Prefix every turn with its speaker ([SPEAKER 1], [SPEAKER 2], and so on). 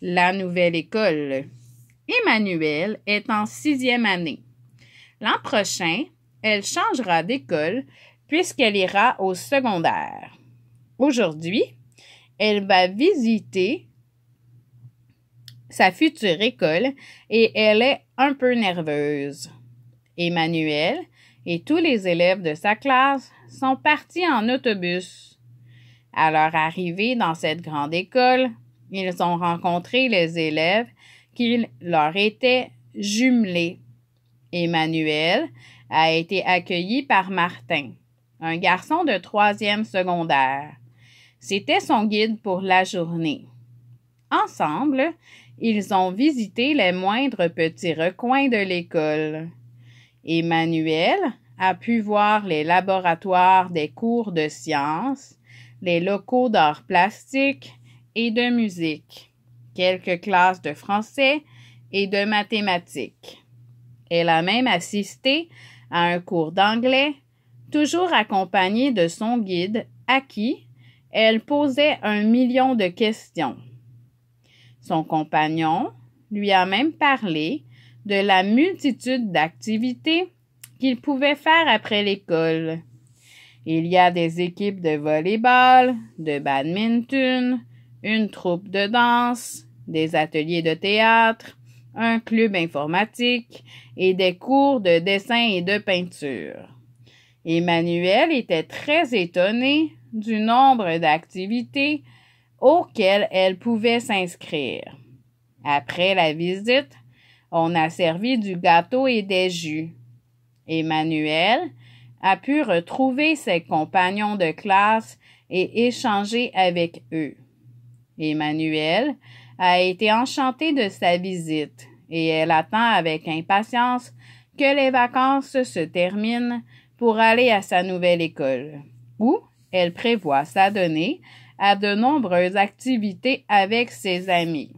[SPEAKER 1] la nouvelle école. Emmanuelle est en sixième année. L'an prochain, elle changera d'école puisqu'elle ira au secondaire. Aujourd'hui, elle va visiter sa future école et elle est un peu nerveuse. Emmanuelle et tous les élèves de sa classe sont partis en autobus. À leur arrivée dans cette grande école, ils ont rencontré les élèves qui leur étaient jumelés. Emmanuel a été accueilli par Martin, un garçon de troisième secondaire. C'était son guide pour la journée. Ensemble, ils ont visité les moindres petits recoins de l'école. Emmanuel a pu voir les laboratoires des cours de sciences, les locaux d'art plastique, de musique, quelques classes de français et de mathématiques. Elle a même assisté à un cours d'anglais, toujours accompagnée de son guide à qui elle posait un million de questions. Son compagnon lui a même parlé de la multitude d'activités qu'il pouvait faire après l'école. Il y a des équipes de volleyball, de badminton, une troupe de danse, des ateliers de théâtre, un club informatique et des cours de dessin et de peinture. Emmanuel était très étonné du nombre d'activités auxquelles elle pouvait s'inscrire. Après la visite, on a servi du gâteau et des jus. Emmanuel a pu retrouver ses compagnons de classe et échanger avec eux. Emmanuel a été enchantée de sa visite et elle attend avec impatience que les vacances se terminent pour aller à sa nouvelle école, où elle prévoit s'adonner à de nombreuses activités avec ses amis.